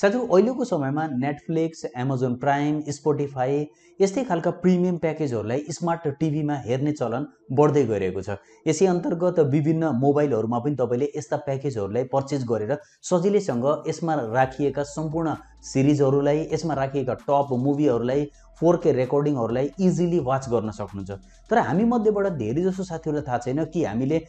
साथै अहिलेको समयमा नेटफ्लिक्स एमाजोन प्राइम स्पोटिफाई यस्तै खालका प्रिमियम प्याकेजहरूलाई स्मार्ट टिभीमा हेर्ने चलन बढ्दै गइरहेको छ यसै अन्तर्गत विभिन्न मोबाइलहरूमा पनि तपाईँले यस्ता प्याकेजहरूलाई पर्चेस गरेर सजिलैसँग यसमा राखिएका सम्पूर्ण सिरिजहरूलाई यसमा राखिएका टप मुभीहरूलाई फोर के रेकर्डिङहरूलाई इजिली वाच गर्न सक्नुहुन्छ तर हामी मध्येबाट धेरै जसो साथीहरूलाई थाहा छैन कि हामीले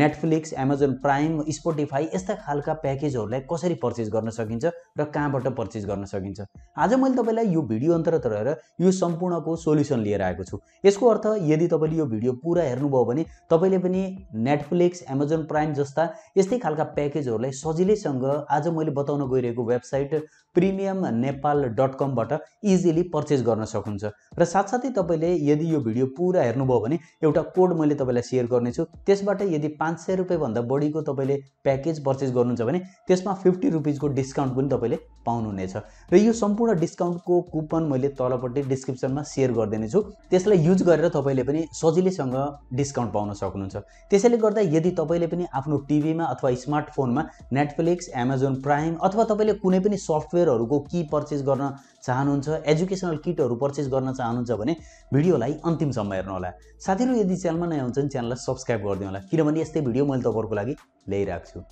नेटफ्लिक्स एमाजोन प्राइम स्पोटिफाई यस्ता खालका प्याकेजहरूलाई कसरी पर्चेस गर्न सकिन्छ र कहाँबाट पर्चेस गर्न सकिन्छ आज मैले तपाईँलाई यो भिडियो अन्तर्गत रहेर यो सम्पूर्णको सोल्युसन लिएर आएको छु यसको अर्थ यदि तपाईँले यो भिडियो पुरा हेर्नुभयो भने तपाईँले पनि नेटफ्लिक्स एमाजोन प्राइम जस्ता यस्तै खालका प्याकेजहरूलाई सजिलैसँग आज मैले बताउन गइरहेको वेबसाइट प्रिमियम नेपाल डट कमबाट इजिली पर्चेस गर्न सक्नुहुन्छ र साथसाथै तपाईँले यदि यो भिडियो पुरा हेर्नुभयो भने एउटा कोड मैले तपाईँलाई सेयर गर्नेछु त्यसबाट यदि पाँच सय रुपियाँभन्दा बढीको तपाईँले प्याकेज पर्चेस गर्नुहुन्छ भने त्यसमा फिफ्टी रुपिजको डिस्काउन्ट पनि तपाईँले पाउनुहुनेछ र यो सम्पूर्ण डिस्काउन्टको कुपन मैले तलपट्टि डिस्क्रिप्सनमा सेयर गरिदिनेछु त्यसलाई युज गरेर तपाईँले पनि सजिलैसँग डिस्काउन्ट पाउन सक्नुहुन्छ त्यसैले गर्दा यदि तपाईँले पनि आफ्नो टिभीमा अथवा स्मार्टफोनमा नेटफ्लिक्स एमाजोन प्राइम अथवा तपाईँले कुनै पनि सफ्टवेयरहरूको कि पर्चेस गर्न चाहनुहुन्छ एजुकेसनल किटहरू पर्चेस गर्न चाहनुहुन्छ भने भिडियोलाई अन्तिमसम्म हेर्नुहोला साथीहरू यदि च्यानलमा नयाँ भने च्यानललाई सब्सक्राइब गरिदिनु होला किनभने यस्तै भिडियो मैले तपाईँहरूको लागि ल्याइरहेको छु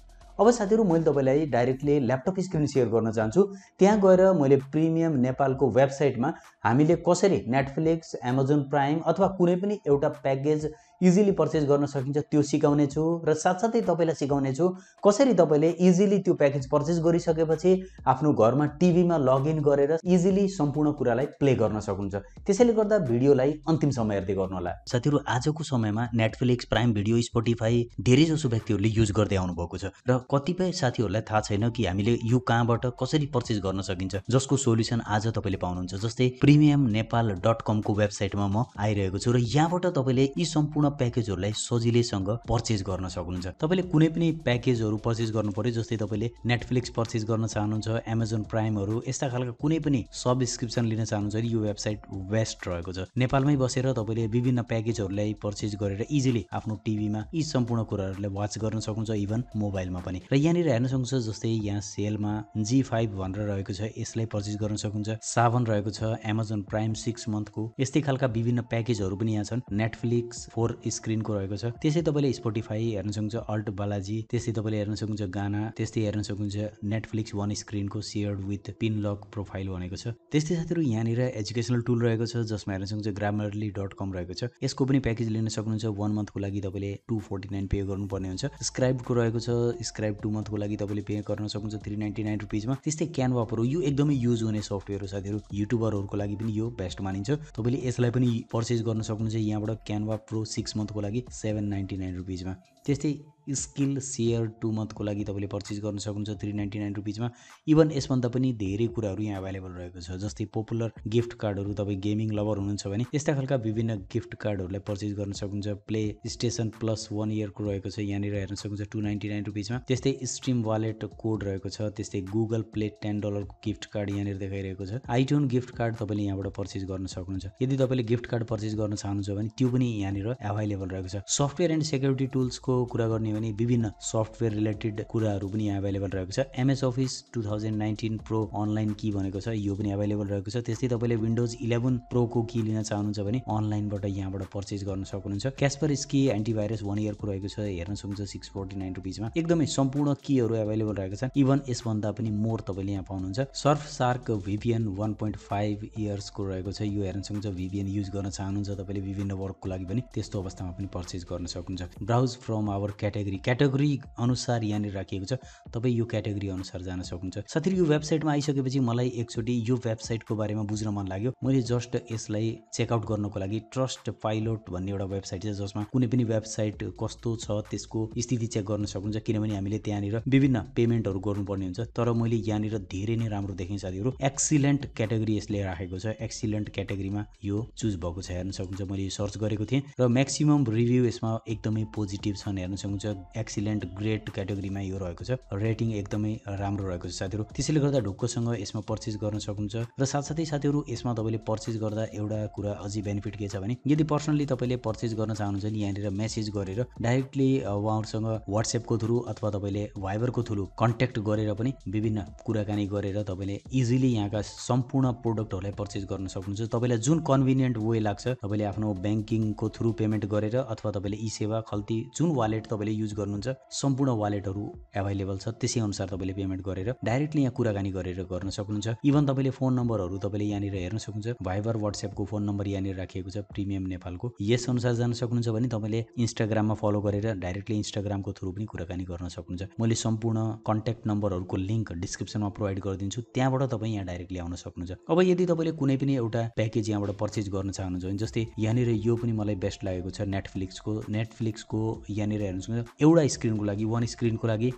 अब साथीहरू मैले तपाईँलाई डाइरेक्टली ल्यापटप स्क्रिन सेयर गर्न चाहन्छु त्यहाँ गएर मैले प्रिमियम नेपालको वेबसाइटमा हामीले कसरी नेटफ्लिक्स एमाजोन प्राइम अथवा कुनै पनि एउटा प्याकेज इजिली पर्चेस गर्न सकिन्छ त्यो सिकाउने छु र साथसाथै तपाईँलाई सिकाउने छु कसरी तपाईँले इजिली त्यो प्याकेज पर्चेस गरिसकेपछि आफ्नो घरमा टिभीमा लगइन गरेर इजिली सम्पूर्ण कुरालाई प्ले गर्न सक्नुहुन्छ त्यसैले गर्दा भिडियोलाई अन्तिम समय हेर्दै गर्नुहोला साथीहरू आजको समयमा नेटफ्लिक्स प्राइम भिडियो स्पोटिफाई धेरैजसो व्यक्तिहरूले युज गर्दै आउनुभएको छ र कतिपय साथीहरूलाई थाहा छैन कि हामीले यो कहाँबाट कसरी पर्चेस गर्न सकिन्छ जसको सोल्युसन आज तपाईँले पाउनुहुन्छ जस्तै प्रिमियम नेपाल डट कमको वेबसाइटमा म आइरहेको छु र यहाँबाट तपाईँले यी सम्पूर्ण प्याकेजहरूलाई सजिलैसँग पर्चेज गर्न सक्नुहुन्छ तपाईँले कुनै पनि प्याकेजहरू पर्चेज गर्नु पर्यो जस्तै तपाईँले नेटफ्लिक्स पर्चेज गर्न चाहनुहुन्छ एमाजोन प्राइमहरू यस्ता खालका कुनै पनि सब्सक्रिप्सन लिन चाहनुहुन्छ यो वेबसाइट बेस्ट रहेको छ नेपालमै बसेर तपाईँले विभिन्न प्याकेजहरूलाई पर्चेज गरेर इजिली आफ्नो टिभीमा यी सम्पूर्ण कुराहरूलाई वाच गर्न सक्नुहुन्छ इभन मोबाइलमा पनि र यहाँनिर हेर्न सक्नुहुन्छ जस्तै यहाँ सेलमा जी फाइभ भनेर रहेको छ यसलाई पर्चेज गर्न सक्नुहुन्छ सावन रहेको छ एमाजोन प्राइम सिक्स मन्थको यस्तै खालका विभिन्न प्याकेजहरू पनि यहाँ छन् नेटफ्लिक्स फोर स्क्रिनको रहेको छ त्यसै तपाईँले स्पोटिफाई हेर्न सक्नुहुन्छ अल्ट बालाजी त्यस्तै तपाईँले हेर्न सक्नुहुन्छ गाना त्यस्तै हेर्न सक्नुहुन्छ नेटफ्लिक्स वान स्क्रिनको shared with pin lock profile भनेको छ त्यस्तै साथीहरू यहाँनिर एजुकेसनल टुल रहेको छ जसमा हेर्न सक्नुहुन्छ ग्रामरली डट कम रहेको छ यसको पनि प्याकेज लिन सक्नुहुन्छ वान मन्थको लागि तपाईँले टू फोर्टी नाइन पे गर्नुपर्ने हुन्छ स्क्राइबको रहेको छ स्क्राइब टू मन्थको लागि तपाईँले पे गर्न सक्नुहुन्छ थ्री नाइन्टी नाइन रुपिजमा त्यस्तै क्यानभापहरू यो एकदमै युज हुने सफ्टवेयर हो साथीहरू युट्युबरहरूको लागि पनि यो बेस्ट मानिन्छ तपाईँले यसलाई पनि पर्चेस गर्न सक्नुहुन्छ यहाँबाट क्यानभा प्रो सिक्स सिक्स मन्थको लागि सेभेन नाइन्टी नाइन रुपिजमा त्यस्तै स्किल सेयर टु मन्थको लागि तपाईँले पर्चेस गर्न सक्नुहुन्छ थ्री नाइन्टी नाइन रुपिजमा इभन यसभन्दा पनि धेरै कुराहरू यहाँ एभाइलेबल रहेको छ जस्तै पपुलर गिफ्ट कार्डहरू तपाईँ गेमिङ लभर हुनुहुन्छ भने यस्ता खालका विभिन्न गिफ्ट कार्डहरूलाई पर्चेस गर्न सक्नुहुन्छ प्ले स्टेसन प्लस वान इयरको रहेको छ यहाँनिर हेर्न सक्नुहुन्छ टु नाइन्टी नाइन रुपिजमा त्यस्तै स्ट्रिम वालेट कोड रहेको छ त्यस्तै गुगल प्ले टेन डलरको गिफ्ट कार्ड यहाँनिर देखाइरहेको छ आइटोन गिफ्ट कार्ड तपाईँले यहाँबाट पर्चेस गर्न सक्नुहुन्छ यदि तपाईँले गिफ्ट कार्ड पर्चेस गर्न चाहनुहुन्छ भने त्यो पनि यहाँनिर एभाइलेबल रहेको छ सफ्टवेयर एन्ड सेक्युरिटी टुल्सको कुरा गर्ने भने विभिन्न सफ्टवेयर रिलेटेड कुराहरू पनि यहाँ एभाइलेबल रहेको छ MS Office two thousand nineteen pro online कि भनेको छ यो पनि एभाइलेबल रहेको छ त्यस्तै तपाईँले विन्डोज इलेभेन प्रोको कि लिन चाहनुहुन्छ भने अनलाइनबाट यहाँबाट पर्चेज गर्न सक्नुहुन्छ क्यासपर स्की एन्टिभाइरस वान इयरको रहेको छ हेर्न सक्नुहुन्छ सिक्स फोर्टी नाइन रुपिजमा एकदमै सम्पूर्ण किहरू एभाइलेबल रहेको छन् इभन यसभन्दा पनि मोर तपाईँले यहाँ पाउनुहुन्छ Surfshark VPN one point five इयर्सको रहेको छ यो हेर्न सक्नुहुन्छ भिभिएन युज गर्न चाहनुहुन्छ तपाईँले विभिन्न वर्कको लागि पनि त्यस्तो अवस्थामा पनि पर्चेज गर्न सक्नुहुन्छ browse from our category category category अनुसार यहाँनिर राखिएको छ तपाईँ यो क्याटेगोरी अनुसार जान सक्नुहुन्छ साथी यो वेबसाइटमा आइसकेपछि मलाई एकचोटि यो वेबसाइटको बारेमा बुझ्न मन लाग्यो मैले जस्ट यसलाई चेकआउट गर्नको लागि ट्रस्ट पाइलट भन्ने एउटा वेबसाइट छ जसमा कुनै पनि वेबसाइट कस्तो छ त्यसको स्थिति चेक गर्न सक्नुहुन्छ किनभने हामीले त्यहाँनिर विभिन्न पेमेन्टहरू गर्नुपर्ने हुन्छ तर मैले यहाँनिर धेरै नै राम्रो देखेँ साथीहरू एक्सिलेन्ट क्याटेगोरी यसले राखेको छ एक्सिलेन्ट क्याटेगोरीमा यो चुज भएको छ हेर्न सक्नुहुन्छ मैले सर्च गरेको थिएँ र म्याक्सिमम् रिभ्यू यसमा एकदमै पोजिटिभ छन् हेर्न सक्नुहुन्छ एक्सिलेन्ट ग्रेट क्याटेगोरीमा यो रहेको छ रेटिङ एकदमै राम्रो रहेको छ साथीहरू त्यसैले गर्दा ढुक्कोसँग यसमा पर्चेस गर्न सक्नुहुन्छ र साथसाथै साथीहरू यसमा तपाईँले पर्चेस गर्दा एउटा कुरा अझै बेनिफिट के छ भने यदि पर्सनली तपाईँले पर्चेस गर्न चाहनुहुन्छ भने यहाँनिर मेसेज गरेर डाइरेक्टली उहाँहरूसँग वाट्सएपको थ्रु अथवा तपाईँले भाइबरको थ्रु कन्ट्याक्ट गरेर पनि विभिन्न कुराकानी गरेर तपाईँले इजिली यहाँका सम्पूर्ण प्रोडक्टहरूलाई पर्चेस गर्न सक्नुहुन्छ तपाईँलाई जुन कन्भिनियन्ट वे लाग्छ तपाईँले आफ्नो ब्याङ्किङको थ्रु पेमेन्ट गरेर अथवा तपाईँले ई सेवा खल्ती जुन वालेट तपाईँले युज गर्नुहुन्छ सम्पूर्ण वालेटहरू एभाइलेबल छ त्यसै अनुसार तपाईँले पेमेन्ट गरेर डाइरेक्टली यहाँ कुराकानी गरेर गर्न सक्नुहुन्छ इभन तपाईँले फोन नम्बरहरू तपाईँले यहाँनिर हेर्न सक्नुहुन्छ भाइबर वाट्सएपको फोन नम्बर यहाँनिर राखिएको छ प्रिमियम नेपालको यस अनुसार जान सक्नुहुन्छ भने तपाईँले इन्स्टाग्राममा फलो गरेर डाइरेक्टली इन्स्टाग्रामको थ्रु पनि कुराकानी गर्न सक्नुहुन्छ मैले सम्पूर्ण कन्ट्याक्ट नम्बरहरूको लिङ्क डिस्क्रिप्सनमा प्रोभाइड गरिदिन्छु त्यहाँबाट तपाईँ यहाँ डाइरेक्टली आउन सक्नुहुन्छ अब यदि तपाईँले कुनै पनि एउटा प्याकेज यहाँबाट पर्चेज गर्न चाहनुहुन्छ भने जस्तै यहाँनिर यो पनि मलाई बेस्ट लागेको छ नेटफ्लिक्सको नेटफ्लिक्सको यहाँनिर हेर्नु सक्नुहुन्छ एउटा स्क्रिनको लागि वान स्क्रिनको लागि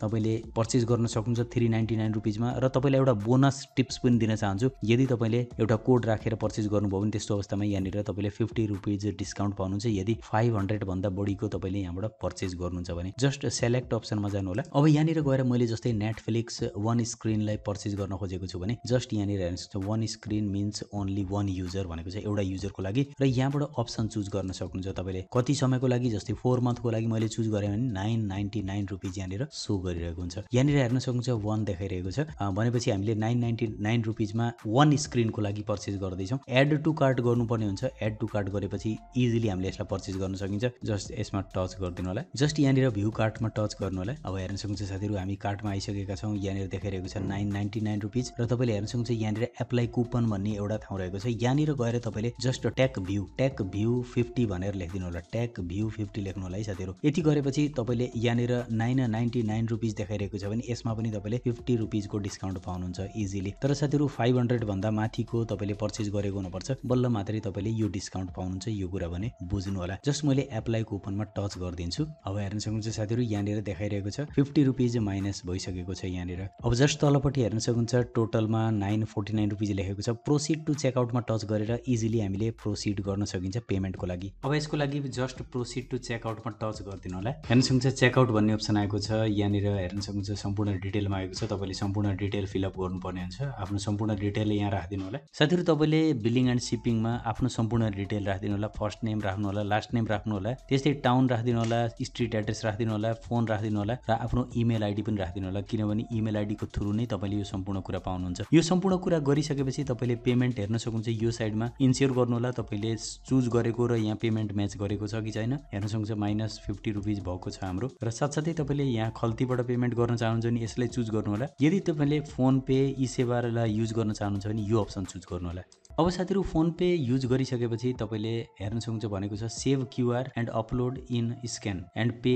तपाईँले पर्चेस गर्न सक्नुहुन्छ थ्री नाइन्टी नाइन रुपिजमा र तपाईँलाई एउटा बोनस टिप्स पनि दिन चाहन्छु यदि तपाईँले एउटा कोड राखेर पर्चेस गर्नुभयो भने त्यस्तो अवस्थामा यहाँनिर तपाईँले फिफ्टी रुपिज डिस्काउन्ट पाउनुहुन्छ यदि फाइभ हन्ड्रेडभन्दा बढीको तपाईँले यहाँबाट पर्चेस गर्नुहुन्छ भने जस्ट सेलेक्ट अप्सनमा जानु होला अब यहाँनिर गएर मैले जस्तै नेटफ्लिक्स वान स्क्रिनलाई पर्चेस गर्न खोजेको छु भने जस्ट यहाँनिर हेर्नु सक्छ one screen means only one user भनेको छ एउटा युजरको लागि र यहाँबाट अप्सन चुज गर्न सक्नुहुन्छ तपाईँले कति समयको लागि जस्तै फोर मन्थको लागि मैले चुज गरेँ गऱ्यो भने नाइन नाइन्टी नाइन रुपिज यहाँनिर सो गरिरहेको हुन्छ यहाँनिर हेर्न सक्नुहुन्छ वान देखाइरहेको छ भनेपछि हामीले नाइन नाइन्टी नाइन रुपिजमा वान स्क्रिनको लागि पर्चेस गर्दैछौँ एड टु कार्ट गर्नुपर्ने हुन्छ एड टु कार्ट गरेपछि इजिली हामीले यसलाई पर्चेस गर्न सकिन्छ जस्ट यसमा टच गरिदिनु होला जस्ट यहाँनिर भ्यू कार्टमा टच गर्नु होला अब हेर्न सक्नुहुन्छ साथीहरू हामी कार्टमा आइसकेका छौँ यहाँनिर देखाइरहेको छ नाइन नाइन्टी नाइन रुपिज र तपाईँले हेर्न सक्नुहुन्छ यहाँनिर एप्लाई कुपन भन्ने एउटा ठाउँ रहेको छ यहाँनिर गएर तपाईँले just tag view tag view fifty भनेर लेखिदिनु होला ट्याक भ्यू फिफ्टी लेख्नु होला है साथीहरू यति गरेपछि त्यसपछि तपाईँले यहाँनिर नाइन नाइन्टी नाइन रुपिज देखाइरहेको छ भने यसमा पनि तपाईँले फिफ्टी रुपिजको डिस्काउन्ट पाउनुहुन्छ इजिली तर साथीहरू फाइभ हन्ड्रेडभन्दा माथिको तपाईँले पर्चेस गरेको हुनुपर्छ बल्ल मात्रै तपाईँले यो डिस्काउन्ट पाउनुहुन्छ यो कुरा भने बुझ्नु होला जस्ट मैले एप्लाई कुपनमा टच गरिदिन्छु अब हेर्न सक्नुहुन्छ साथीहरू यहाँनिर देखाइरहेको छ फिफ्टी रुपिज माइनस भइसकेको छ यहाँनिर अब जस्ट तलपट्टि हेर्न सक्नुहुन्छ टोटलमा नाइन फोर्टी नाइन रुपिज लेखेको छ प्रोसिड टु चेकआउटमा टच गरेर इजिली हामीले प्रोसिड गर्न सकिन्छ पेमेन्टको लागि अब यसको लागि जस्ट प्रोसिड टु चेकआउटमा टच गरिदिनु होला हेर्न सक्नुहुन्छ चेकआउट भन्ने अप्सन आएको छ यहाँनिर हेर्न सक्नुहुन्छ सम्पूर्ण डिटेलमा आएको छ तपाईँले सम्पूर्ण डिटेल फिलअप गर्नुपर्ने हुन्छ आफ्नो सम्पूर्ण डिटेल यहाँ राखिदिनु होला साथीहरू तपाईँले बिलिङ एन्ड सिपिङमा आफ्नो सम्पूर्ण डिटेल राखिदिनु होला फर्स्ट नेम राख्नु होला लास्ट नेम राख्नु होला त्यस्तै टाउन राखिदिनु होला स्ट्रिट एड्रेस राखिदिनु होला फोन राखिदिनु होला र आफ्नो इमेल आइडी पनि राखिदिनु होला किनभने इमेल आइडीको थ्रु नै तपाईँले यो सम्पूर्ण कुरा पाउनुहुन्छ यो सम्पूर्ण कुरा गरिसकेपछि तपाईँले पेमेन्ट हेर्न सक्नुहुन्छ यो साइडमा इन्स्योर गर्नु होला तपाईँले चुज गरेको र यहाँ पेमेन्ट म्याच गरेको छ कि छैन हेर्न सक्नुहुन्छ माइनस फिफ्टी रुपिज भयो भएको छ हाम्रो र साथसाथै तपाईँले यहाँ खल्तीबाट पेमेन्ट गर्न चाहनुहुन्छ भने यसलाई चुज गर्नुहोला यदि तपाईँले फोन पे ई सेवालाई युज गर्न चाहनुहुन्छ भने यो अप्सन चुज गर्नुहोला अब साथीहरू फोन पे युज गरिसकेपछि तपाईँले हेर्न सक्नुहुन्छ भनेको छ save QR and upload in scan and pay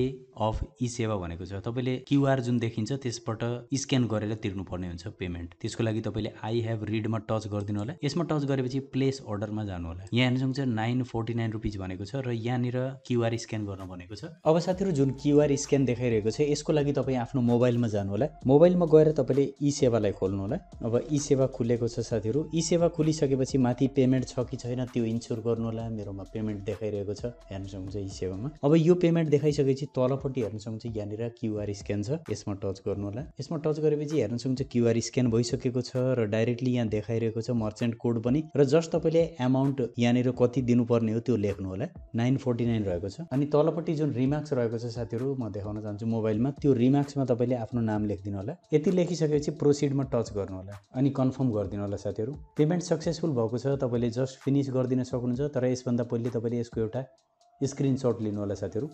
of eSewa भनेको छ तपाईँले क्युआर जुन देखिन्छ त्यसबाट स्क्यान गरेर तिर्नुपर्ने हुन्छ पेमेन्ट त्यसको लागि तपाईँले आई हेभ रिडमा टच गरिदिनु होला यसमा टच गरेपछि प्लेस अर्डरमा जानु होला यहाँ हेर्न सक्नुहुन्छ नाइन फोर्टी नाइन रुपिज भनेको छ र यहाँनिर क्युआर स्क्यान गर्नु भनेको छ अब साथीहरू जुन क्युआर स्क्यान देखाइरहेको छ यसको लागि तपाईँ आफ्नो मोबाइलमा जानु होला मोबाइलमा गएर तपाईँले ई सेवालाई खोल्नु होला अब ई सेवा खुलेको छ साथीहरू ई सेवा खुलिसकेपछि त्यसपछि माथि पेमेन्ट छ कि छैन त्यो इन्स्योर गर्नु होला मेरोमा पेमेन्ट देखाइरहेको छ हेर्न सक्नुहुन्छ यी सेवामा अब यो पेमेन्ट देखाइसकेपछि तलपट्टि हेर्न सक्नुहुन्छ यहाँनिर क्युआर स्क्यान छ यसमा टच गर्नु होला यसमा टच गरेपछि हेर्न सक्नुहुन्छ क्युआर स्क्यान भइसकेको छ र डाइरेक्टली यहाँ देखाइरहेको छ मर्चेन्ट कोड पनि र जस्ट तपाईँले एमाउन्ट यहाँनिर कति दिनुपर्ने हो त्यो लेख्नु होला नाइन फोर्टी नाइन रहेको छ अनि तलपट्टि जुन रिमार्क्स रहेको छ साथीहरू म देखाउन चाहन्छु मोबाइलमा त्यो रिमार्क्समा तपाईँले आफ्नो नाम लेखिदिनु होला यति लेखिसकेपछि प्रोसिडमा टच गर्नु होला अनि कन्फर्म गरिदिनु होला साथीहरू पेमेन्ट सक्सेसफुल भएको छ तपाईँले जस्ट फिनिस गरिदिन सक्नुहुन्छ तर यसभन्दा पहिले तपाईँले यसको एउटा स्क्रिनसट होला साथीहरू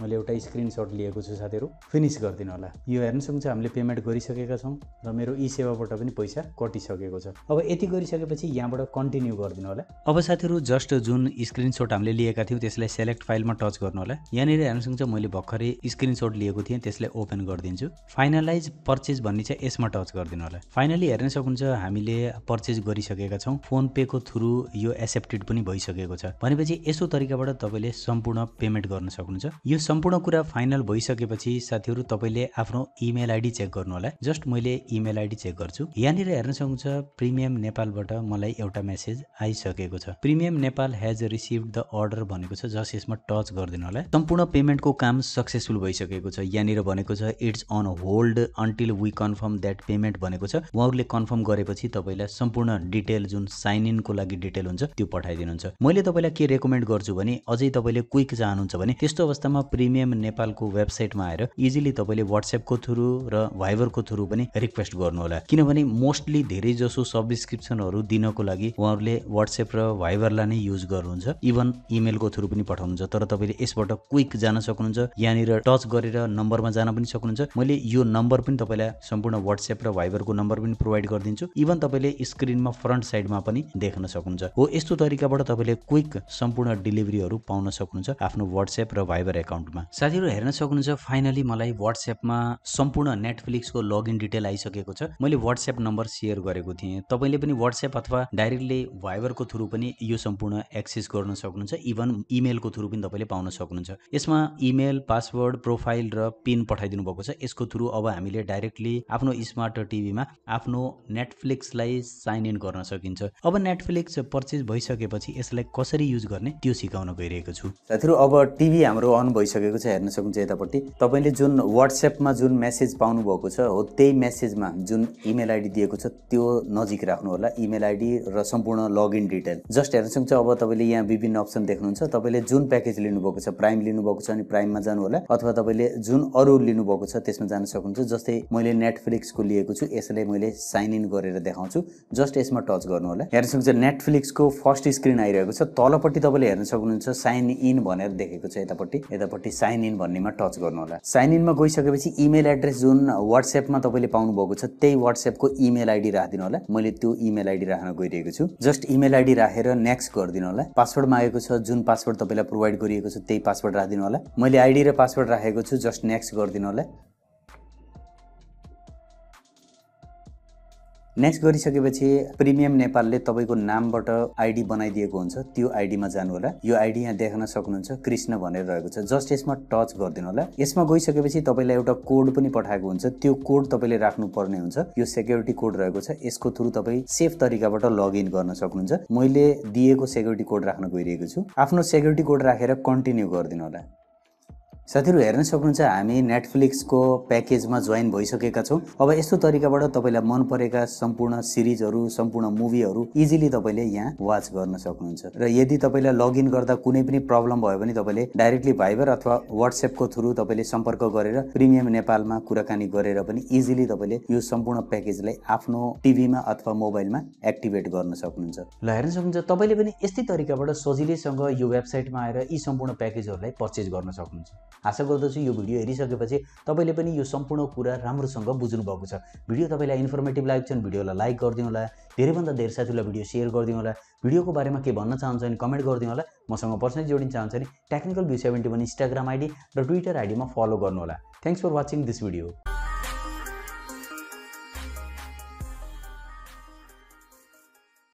मैले एउटा स्क्रिनसट लिएको छु साथीहरू फिनिस गरिदिनु होला यो हेर्न सक्छ हामीले पेमेन्ट गरिसकेका छौँ र मेरो ई सेवाबाट पनि पैसा कटिसकेको छ अब यति गरिसकेपछि यहाँबाट कन्टिन्यू गरिदिनु होला अब साथीहरू जस्ट जुन स्क्रिनसट हामीले लिएका थियौँ त्यसलाई सेलेक्ट फाइलमा टच गर्नु होला यहाँनिर हेर्न सक्छ मैले भर्खरै स्क्रिनसट लिएको थिएँ त्यसलाई ओपन गरिदिन्छु फाइनलाइज पर्चेज भन्ने चाहिँ यसमा टच गरिदिनु होला फाइनली हेर्न सक्नुहुन्छ हामीले पर्चेज गरिसकेका छौँ फोन पेको थ्रु यो एक्सेप्टेड पनि भइसकेको छ भनेपछि यसो तरिकाबाट तपाईँले सम्पूर्ण पेमेन्ट गर्न सक्नुहुन्छ यो सम्पूर्ण कुरा फाइनल भइसकेपछि साथीहरू तपाईँले आफ्नो इमेल आइडी चेक गर्नु होला जस्ट मैले इमेल आइडी चेक गर्छु यहाँनिर हेर्न सक्नुहुन्छ प्रिमियम नेपालबाट मलाई एउटा मेसेज आइसकेको छ premium Nepal has received the order भनेको छ जस्ट यसमा टच गरिदिनु होला सम्पूर्ण पेमेन्टको काम सक्सेसफुल भइसकेको छ यहाँनिर भनेको छ it's on hold until we confirm that payment भनेको छ उहाँहरूले कन्फर्म गरेपछि तपाईँलाई सम्पूर्ण डिटेल जुन साइन इनको लागि डिटेल हुन्छ त्यो पठाइदिनुहुन्छ मैले तपाईँलाई के रेकमेन्ड गर्छु भने अझै तपाईँले क्विक चाहनुहुन्छ भने त्यस्तो अवस्थामा प्रिमियम नेपालको वेबसाइटमा आएर इजिली तपाईँले वाट्सएपको थ्रु र भाइबरको थ्रु पनि रिक्वेस्ट गर्नुहोला किनभने मोस्टली धेरै जसो सब्सक्रिप्सनहरू दिनको लागि उहाँहरूले वाट्सएप र भाइबरलाई नै युज गर्नुहुन्छ इभन इमेलको थ्रु पनि पठाउनुहुन्छ तर तपाईँले यसबाट क्विक जान सक्नुहुन्छ यहाँनिर टच गरेर नम्बरमा जान पनि सक्नुहुन्छ मैले यो नम्बर पनि तपाईँलाई सम्पूर्ण वाट्सएप र भाइबरको नम्बर पनि प्रोभाइड गरिदिन्छु इभन तपाईँले स्क्रिनमा फ्रन्ट साइडमा पनि देख्न सक्नुहुन्छ हो यस्तो तरिकाबाट तपाईँले क्विक सम्पूर्ण डेलिभरीहरू पाउन सक्नुहुन्छ आफ्नो वाट्सएप र भाइबर एकाउन्ट मुडमा साथीहरू हेर्न सक्नुहुन्छ फाइनली मलाई वाट्सएपमा सम्पूर्ण नेटफ्लिक्सको लगइन डिटेल आइसकेको छ मैले वाट्सएप नम्बर सेयर गरेको थिएँ तपाईँले पनि वाट्सएप अथवा डाइरेक्टली भाइबरको थ्रु पनि यो सम्पूर्ण एक्सेस गर्न सक्नुहुन्छ इभन इमेलको थ्रु पनि तपाईँले पाउन सक्नुहुन्छ यसमा इमेल पासवर्ड प्रोफाइल र पिन पठाइदिनु भएको छ यसको थ्रु अब हामीले डाइरेक्टली आफ्नो स्मार्ट टिभीमा आफ्नो नेटफ्लिक्सलाई साइन इन गर्न सकिन्छ अब नेटफ्लिक्स पर्चेज भइसकेपछि यसलाई कसरी युज गर्ने त्यो सिकाउन गइरहेको छु साथीहरू अब टिभी हाम्रो अन भइसक्यो भइसकेको छ हेर्न सक्नुहुन्छ यतापट्टि तपाईँले जुन वाट्सएपमा जुन मेसेज पाउनुभएको छ हो त्यही मेसेजमा जुन इमेल आइडी दिएको छ त्यो नजिक राख्नु होला इमेल आइडी र सम्पूर्ण लगइन डिटेल जस्ट हेर्न सक्नुहुन्छ अब तपाईँले यहाँ विभिन्न अप्सन देख्नुहुन्छ तपाईँले जुन प्याकेज लिनुभएको छ प्राइम लिनुभएको छ अनि प्राइममा जानु होला अथवा तपाईँले जुन अरू लिनुभएको छ त्यसमा जान सक्नुहुन्छ जस्तै मैले नेटफ्लिक्सको लिएको छु यसले मैले साइन इन गरेर देखाउँछु जस्ट यसमा टच गर्नु होला हेर्न सक्नुहुन्छ नेटफ्लिक्सको फर्स्ट स्क्रिन आइरहेको छ तलपट्टि तपाईँले हेर्न सक्नुहुन्छ साइन इन भनेर देखेको छ यतापट्टि यतापट्टि तलपट्टि साइन इन भन्नेमा टच गर्नु होला साइन इनमा गइसकेपछि इमेल एड्रेस जुन वाट्सएपमा तपाईँले पाउनुभएको छ त्यही वाट्सएपको इमेल आइडी राखिदिनु होला मैले त्यो इमेल आइडी राख्न गइरहेको छु जस्ट इमेल आइडी राखेर नेक्स्ट गरिदिनु होला पासवर्ड मागेको छ जुन पासवर्ड तपाईँलाई प्रोभाइड गरिएको छ त्यही पासवर्ड राखिदिनु होला मैले आइडी र पासवर्ड राखेको छु जस्ट नेक्स्ट गरिदिनु होला नेक्स्ट गरिसकेपछि प्रिमियम नेपालले तपाईँको नामबाट आइडी बनाइदिएको हुन्छ त्यो आइडीमा होला यो आइडी यहाँ देख्न सक्नुहुन्छ कृष्ण भनेर रहेको छ जस्ट यसमा टच गरिदिनु होला यसमा गइसकेपछि तपाईँलाई एउटा कोड पनि पठाएको हुन्छ त्यो कोड तपाईँले राख्नुपर्ने हुन्छ यो सेक्युरिटी कोड रहेको छ यसको थ्रु तपाईँ सेफ तरिकाबाट लगइन गर्न सक्नुहुन्छ मैले दिएको सेक्युरिटी कोड राख्न गइरहेको छु आफ्नो सेक्युरिटी कोड राखेर कन्टिन्यू गरिदिनु होला साथीहरू हेर्न सक्नुहुन्छ हामी नेटफ्लिक्सको प्याकेजमा जोइन भइसकेका छौँ अब यस्तो तरिकाबाट तपाईँलाई मन परेका सम्पूर्ण सिरिजहरू सम्पूर्ण मुभीहरू इजिली तपाईँले यहाँ वाच गर्न सक्नुहुन्छ र यदि तपाईँलाई लगइन गर्दा कुनै पनि प्रब्लम भयो भने तपाईँले डाइरेक्टली भाइबर अथवा वाट्सएपको थ्रु तपाईँले सम्पर्क गरेर प्रिमियम नेपालमा कुराकानी गरेर पनि इजिली तपाईँले यो सम्पूर्ण प्याकेजलाई आफ्नो टिभीमा अथवा मोबाइलमा एक्टिभेट गर्न सक्नुहुन्छ ल हेर्न सक्नुहुन्छ तपाईँले पनि यस्तै तरिकाबाट सजिलैसँग यो वेबसाइटमा आएर यी सम्पूर्ण प्याकेजहरूलाई पर्चेज गर्न सक्नुहुन्छ आशा गर्दछु यो भिडियो हेरिसकेपछि तपाईँले पनि यो सम्पूर्ण कुरा राम्रोसँग बुझ्नुभएको छ भिडियो तपाईँलाई इन्फर्मेटिभ लाग्यो भने भिडियोलाई लाइक गरिदिनु होला धेरैभन्दा धेरै साथीलाई भिडियो सेयर गरिदिनु होला भिडियोको बारेमा के भन्न चाहन्छ भने कमेन्ट गरिदिनु होला मसँग पर्सनली जोडिन चाहन्छ भने technical view seventy one Instagram ID र ट्विटर आइडीमा फलो गर्नु होला thanks for watching this video